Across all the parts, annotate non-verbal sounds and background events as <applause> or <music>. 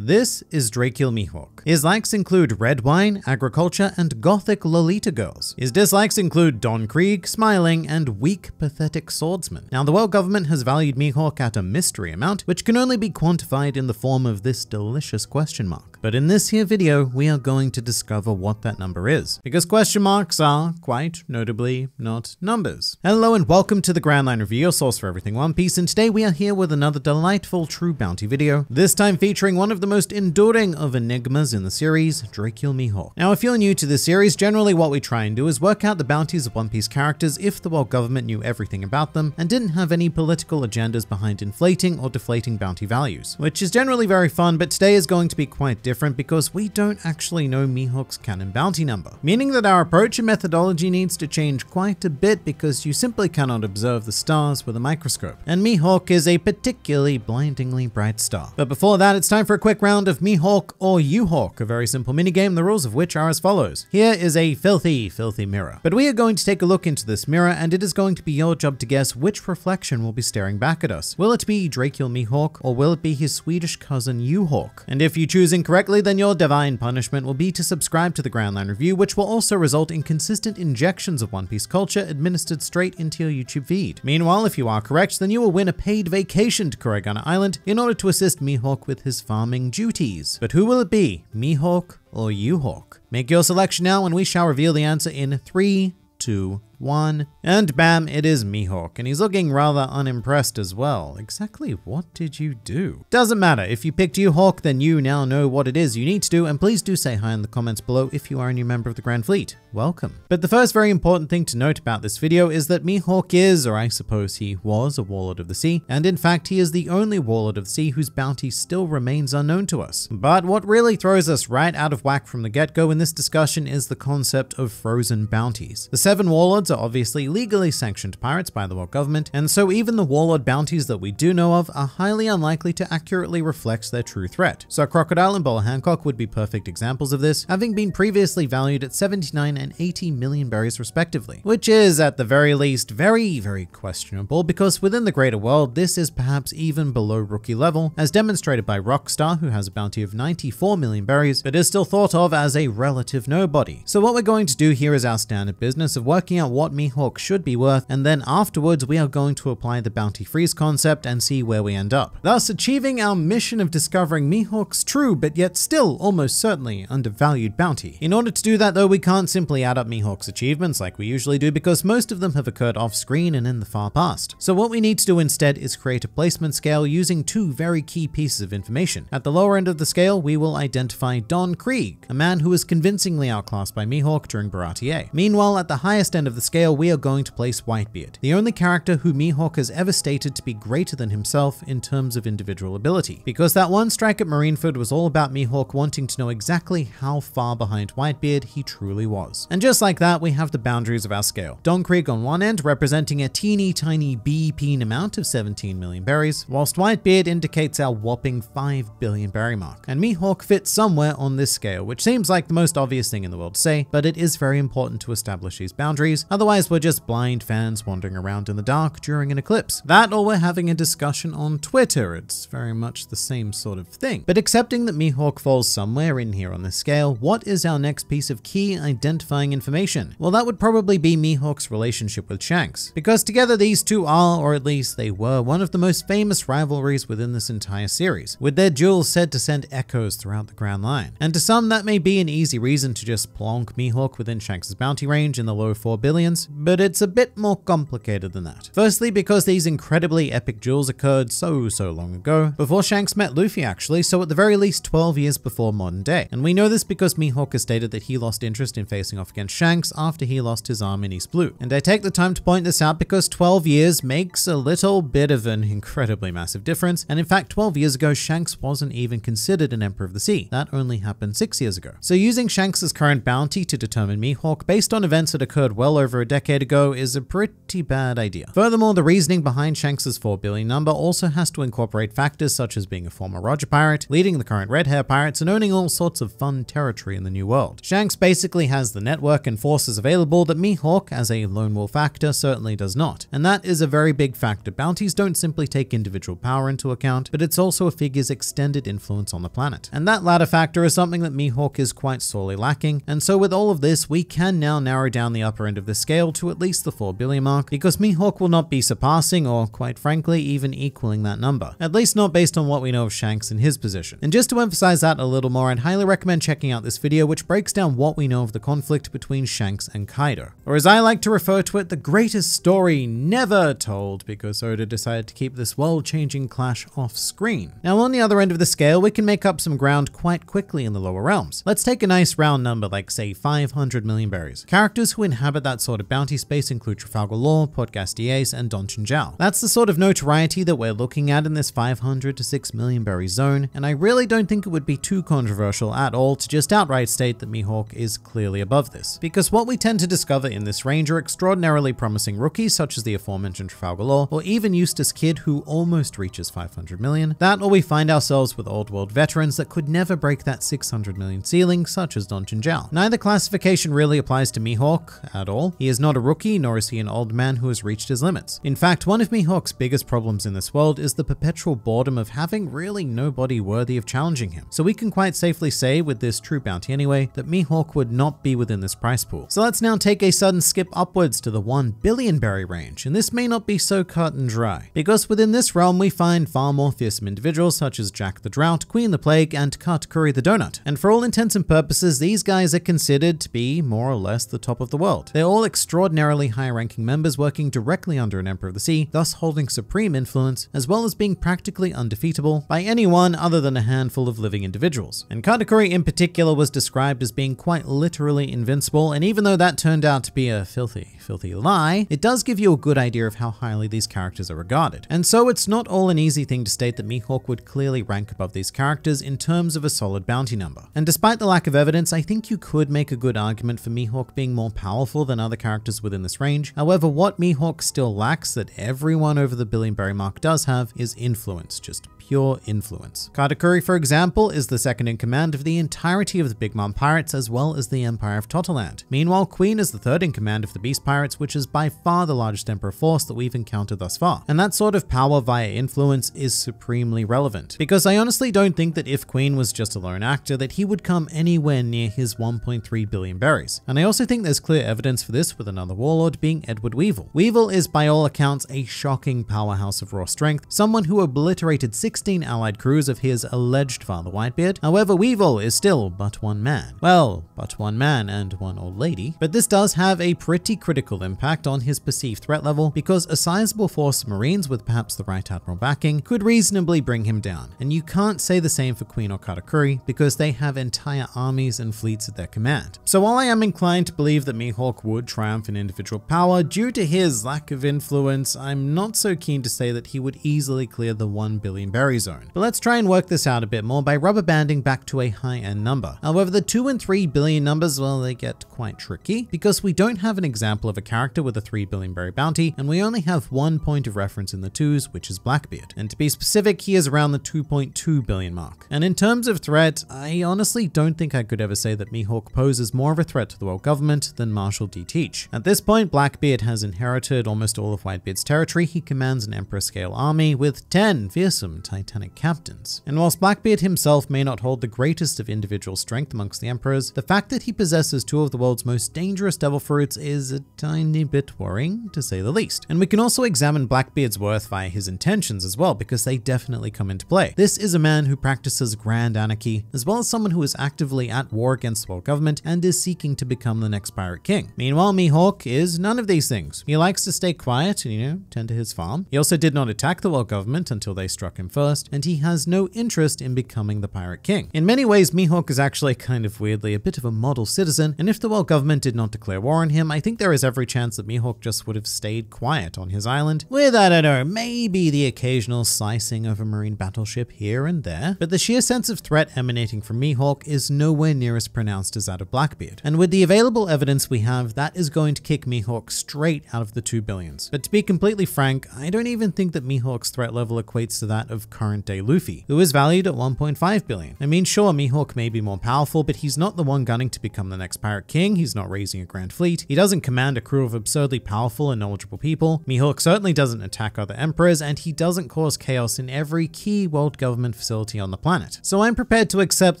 This is Drakeel Mihawk. His likes include red wine, agriculture, and gothic lolita girls. His dislikes include Don Krieg, smiling, and weak, pathetic swordsmen. Now, the world government has valued Mihawk at a mystery amount, which can only be quantified in the form of this delicious question mark. But in this here video, we are going to discover what that number is, because question marks are, quite notably, not numbers. Hello and welcome to the Grand Line Review, your source for everything One Piece, and today we are here with another delightful True Bounty video, this time featuring one of the most enduring of enigmas in the series, Dracul Mihawk. Now, if you're new to this series, generally what we try and do is work out the bounties of One Piece characters if the world government knew everything about them and didn't have any political agendas behind inflating or deflating bounty values, which is generally very fun, but today is going to be quite different because we don't actually know Mihawk's canon bounty number, meaning that our approach and methodology needs to change quite a bit because you simply cannot observe the stars with a microscope, and Mihawk is a particularly blindingly bright star. But before that, it's time for a quick round of Mihawk or U-Hawk, a very simple minigame, the rules of which are as follows. Here is a filthy, filthy mirror, but we are going to take a look into this mirror and it is going to be your job to guess which reflection will be staring back at us. Will it be Dracul Mihawk or will it be his Swedish cousin U-Hawk? And if you choose incorrectly, correctly, then your divine punishment will be to subscribe to the Groundline Review, which will also result in consistent injections of One Piece culture administered straight into your YouTube feed. Meanwhile, if you are correct, then you will win a paid vacation to Koragana Island in order to assist Mihawk with his farming duties. But who will it be, Mihawk or Yuhawk? Make your selection now and we shall reveal the answer in 3, 2, one, and bam, it is Mihawk, and he's looking rather unimpressed as well. Exactly what did you do? Doesn't matter, if you picked you, Hawk, then you now know what it is you need to do, and please do say hi in the comments below if you are a new member of the Grand Fleet. Welcome. But the first very important thing to note about this video is that Mihawk is, or I suppose he was, a Warlord of the Sea, and in fact he is the only Warlord of the Sea whose bounty still remains unknown to us. But what really throws us right out of whack from the get-go in this discussion is the concept of frozen bounties. The seven Warlords are obviously legally sanctioned pirates by the world government, and so even the warlord bounties that we do know of are highly unlikely to accurately reflect their true threat. So Crocodile and Bola Hancock would be perfect examples of this, having been previously valued at 79 and 80 million berries respectively, which is at the very least very, very questionable because within the greater world, this is perhaps even below rookie level, as demonstrated by Rockstar, who has a bounty of 94 million berries, but is still thought of as a relative nobody. So what we're going to do here is our standard business of working out what Mihawk should be worth, and then afterwards we are going to apply the bounty freeze concept and see where we end up, thus achieving our mission of discovering Mihawk's true but yet still almost certainly undervalued bounty. In order to do that though, we can't simply add up Mihawk's achievements like we usually do because most of them have occurred off screen and in the far past. So what we need to do instead is create a placement scale using two very key pieces of information. At the lower end of the scale, we will identify Don Krieg, a man who was convincingly outclassed by Mihawk during Baratier. Meanwhile, at the highest end of the scale, we are going to place Whitebeard, the only character who Mihawk has ever stated to be greater than himself in terms of individual ability, because that one strike at Marineford was all about Mihawk wanting to know exactly how far behind Whitebeard he truly was. And just like that, we have the boundaries of our scale. Don Krieg on one end representing a teeny tiny bee peen amount of 17 million berries, whilst Whitebeard indicates our whopping 5 billion berry mark. And Mihawk fits somewhere on this scale, which seems like the most obvious thing in the world to say, but it is very important to establish these boundaries, Otherwise, we're just blind fans wandering around in the dark during an eclipse. That or we're having a discussion on Twitter. It's very much the same sort of thing. But accepting that Mihawk falls somewhere in here on the scale, what is our next piece of key identifying information? Well, that would probably be Mihawk's relationship with Shanks. Because together these two are, or at least they were, one of the most famous rivalries within this entire series, with their duel said to send echoes throughout the Grand Line. And to some, that may be an easy reason to just plonk Mihawk within Shanks' bounty range in the low 4 billion but it's a bit more complicated than that. Firstly, because these incredibly epic duels occurred so, so long ago, before Shanks met Luffy actually, so at the very least 12 years before modern day. And we know this because Mihawk has stated that he lost interest in facing off against Shanks after he lost his arm in East Blue. And I take the time to point this out because 12 years makes a little bit of an incredibly massive difference, and in fact 12 years ago Shanks wasn't even considered an Emperor of the Sea. That only happened 6 years ago. So using Shanks's current bounty to determine Mihawk based on events that occurred well over over a decade ago is a pretty bad idea. Furthermore, the reasoning behind Shanks's 4 billion number also has to incorporate factors such as being a former Roger Pirate, leading the current Red Hair Pirates, and owning all sorts of fun territory in the New World. Shanks basically has the network and forces available that Mihawk, as a lone wolf actor, certainly does not. And that is a very big factor. Bounties don't simply take individual power into account, but it's also a figure's extended influence on the planet. And that latter factor is something that Mihawk is quite sorely lacking, and so with all of this, we can now narrow down the upper end of this scale to at least the 4 billion mark, because Mihawk will not be surpassing or, quite frankly, even equaling that number. At least not based on what we know of Shanks in his position. And just to emphasize that a little more, I'd highly recommend checking out this video which breaks down what we know of the conflict between Shanks and Kaido. Or as I like to refer to it, the greatest story never told because Oda decided to keep this world-changing clash off screen. Now on the other end of the scale, we can make up some ground quite quickly in the lower realms. Let's take a nice round number like say 500 million berries. Characters who inhabit that sort of bounty space include Trafalgar Law, Port Gastiers, and Donchinjiao. That's the sort of notoriety that we're looking at in this 500 to 6 million berry zone, and I really don't think it would be too controversial at all to just outright state that Mihawk is clearly above this. Because what we tend to discover in this range are extraordinarily promising rookies such as the aforementioned Trafalgar Law, or even Eustace Kidd who almost reaches 500 million. That or we find ourselves with old world veterans that could never break that 600 million ceiling such as Don Neither classification really applies to Mihawk at all, he is not a rookie, nor is he an old man who has reached his limits. In fact, one of Mihawk's biggest problems in this world is the perpetual boredom of having really nobody worthy of challenging him. So we can quite safely say, with this true bounty anyway, that Mihawk would not be within this price pool. So let's now take a sudden skip upwards to the 1 billion berry range, and this may not be so cut and dry, because within this realm we find far more fearsome individuals such as Jack the Drought, Queen the Plague, and Cut Curry the Donut. And for all intents and purposes, these guys are considered to be more or less the top of the world. They're all extraordinarily high ranking members working directly under an Emperor of the Sea, thus holding supreme influence, as well as being practically undefeatable by anyone other than a handful of living individuals. And Katakuri in particular was described as being quite literally invincible, and even though that turned out to be a filthy, filthy lie, it does give you a good idea of how highly these characters are regarded. And so it's not all an easy thing to state that Mihawk would clearly rank above these characters in terms of a solid bounty number. And despite the lack of evidence, I think you could make a good argument for Mihawk being more powerful than other characters within this range. However, what Mihawk still lacks that everyone over the Billion Berry mark does have is influence, just pure influence. Katakuri, for example, is the second in command of the entirety of the Big Mom Pirates as well as the Empire of Totoland. Meanwhile, Queen is the third in command of the Beast Pirates, which is by far the largest Emperor force that we've encountered thus far. And that sort of power via influence is supremely relevant, because I honestly don't think that if Queen was just a lone actor that he would come anywhere near his 1.3 billion berries. And I also think there's clear evidence for this with another warlord being Edward Weevil. Weevil is by all accounts a shocking powerhouse of raw strength, someone who obliterated six 16 Allied crews of his alleged father Whitebeard. However, Weevil is still but one man. Well, but one man and one old lady. But this does have a pretty critical impact on his perceived threat level because a sizable force of Marines with perhaps the Right Admiral backing could reasonably bring him down. And you can't say the same for Queen or Katakuri because they have entire armies and fleets at their command. So while I am inclined to believe that Mihawk would triumph in individual power, due to his lack of influence, I'm not so keen to say that he would easily clear the 1 billion barrier carry zone. But let's try and work this out a bit more by rubber banding back to a high end number. However, the 2 and 3 billion numbers, well, they get quite tricky because we don't have an example of a character with a 3 billion berry bounty, and we only have one point of reference in the 2s, which is Blackbeard. And to be specific, he is around the 2.2 billion mark. And in terms of threat, I honestly don't think I could ever say that Mihawk poses more of a threat to the world government than Marshall D. Teach. At this point, Blackbeard has inherited almost all of Whitebeard's territory. He commands an Emperor scale army with 10 fearsome Titanic captains. And whilst Blackbeard himself may not hold the greatest of individual strength amongst the Emperors, the fact that he possesses two of the world's most dangerous devil fruits is a tiny bit worrying, to say the least. And we can also examine Blackbeard's worth via his intentions as well, because they definitely come into play. This is a man who practices grand anarchy, as well as someone who is actively at war against the world government and is seeking to become the next pirate king. Meanwhile, Mihawk is none of these things. He likes to stay quiet and, you know, tend to his farm. He also did not attack the world government until they struck him first and he has no interest in becoming the Pirate King. In many ways, Mihawk is actually kind of weirdly a bit of a model citizen, and if the world government did not declare war on him, I think there is every chance that Mihawk just would have stayed quiet on his island, with, I don't know, maybe the occasional slicing of a marine battleship here and there. But the sheer sense of threat emanating from Mihawk is nowhere near as pronounced as that of Blackbeard. And with the available evidence we have, that is going to kick Mihawk straight out of the two billions. But to be completely frank, I don't even think that Mihawk's threat level equates to that of current day Luffy, who is valued at 1.5 billion. I mean, sure, Mihawk may be more powerful, but he's not the one gunning to become the next Pirate King, he's not raising a grand fleet, he doesn't command a crew of absurdly powerful and knowledgeable people, Mihawk certainly doesn't attack other emperors, and he doesn't cause chaos in every key world government facility on the planet. So I'm prepared to accept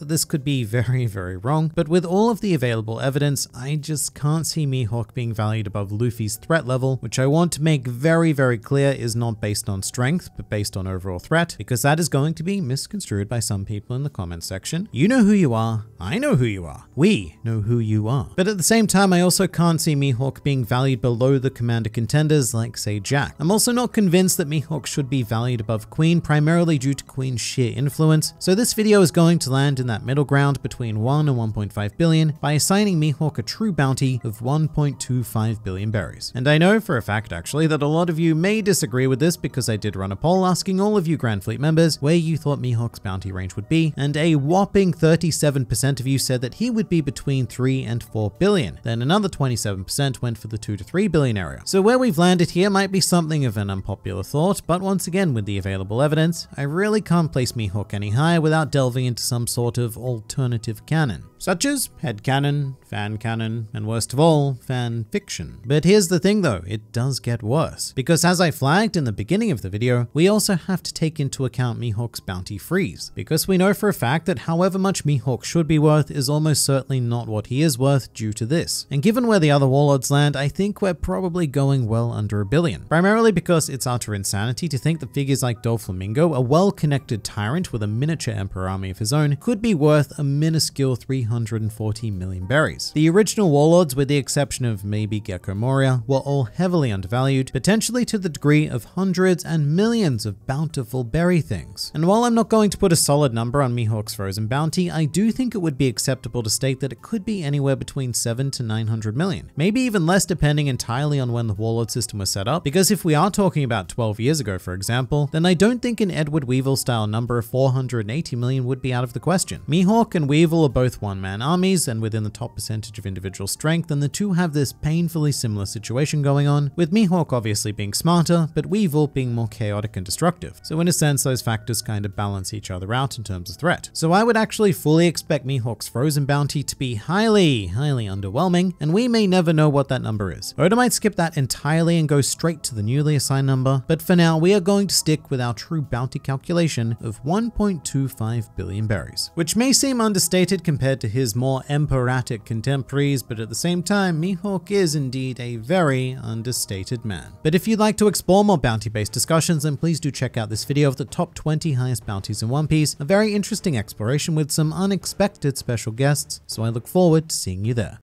that this could be <laughs> very, very wrong, but with all of the available evidence, I just can't see Mihawk being valued above Luffy's threat level, which I want to make very, very clear is not based on strength, but based on overall threat, because that is going to be misconstrued by some people in the comments section. You know who you are. I know who you are. We know who you are. But at the same time, I also can't see Mihawk being valued below the commander contenders like, say, Jack. I'm also not convinced that Mihawk should be valued above Queen, primarily due to Queen's sheer influence. So this video is going to land in that middle ground between 1 and 1.5 billion by assigning Mihawk a true bounty of 1.25 billion berries. And I know for a fact, actually, that a lot of you may disagree with this because I did run a poll asking all of you Grand Fleet members where you thought Mihawk's bounty range would be, and a whopping 37% of you said that he would be between 3 and 4 billion. Then another 27% went for the 2 to 3 billion area. So where we've landed here might be something of an unpopular thought, but once again with the available evidence, I really can't place Mihawk any higher without delving into some sort of alternative canon, such as head canon, fan canon, and worst of all, fan fiction. But here's the thing though, it does get worse, because as I flagged in the beginning of the video, we also have to take into into account Mihawk's bounty freeze, because we know for a fact that however much Mihawk should be worth is almost certainly not what he is worth due to this. And given where the other warlords land, I think we're probably going well under a billion, primarily because it's utter insanity to think that figures like Flamingo, a well-connected tyrant with a miniature emperor army of his own, could be worth a minuscule 340 million berries. The original warlords, with the exception of maybe Gecko Moria, were all heavily undervalued, potentially to the degree of hundreds and millions of bountiful berries carry things. And while I'm not going to put a solid number on Mihawk's frozen bounty, I do think it would be acceptable to state that it could be anywhere between 7 to 900 million, maybe even less depending entirely on when the warlord system was set up, because if we are talking about 12 years ago, for example, then I don't think an Edward Weevil style number of 480 million would be out of the question. Mihawk and Weevil are both one-man armies and within the top percentage of individual strength, and the two have this painfully similar situation going on, with Mihawk obviously being smarter, but Weevil being more chaotic and destructive. So in a sense, since those factors kind of balance each other out in terms of threat. So I would actually fully expect Mihawk's Frozen Bounty to be highly, highly underwhelming, and we may never know what that number is. Oda might skip that entirely and go straight to the newly assigned number, but for now we are going to stick with our true bounty calculation of 1.25 billion berries, which may seem understated compared to his more emperatic contemporaries, but at the same time, Mihawk is indeed a very understated man. But if you'd like to explore more bounty-based discussions, then please do check out this video of the top 20 highest bounties in One Piece, a very interesting exploration with some unexpected special guests, so I look forward to seeing you there.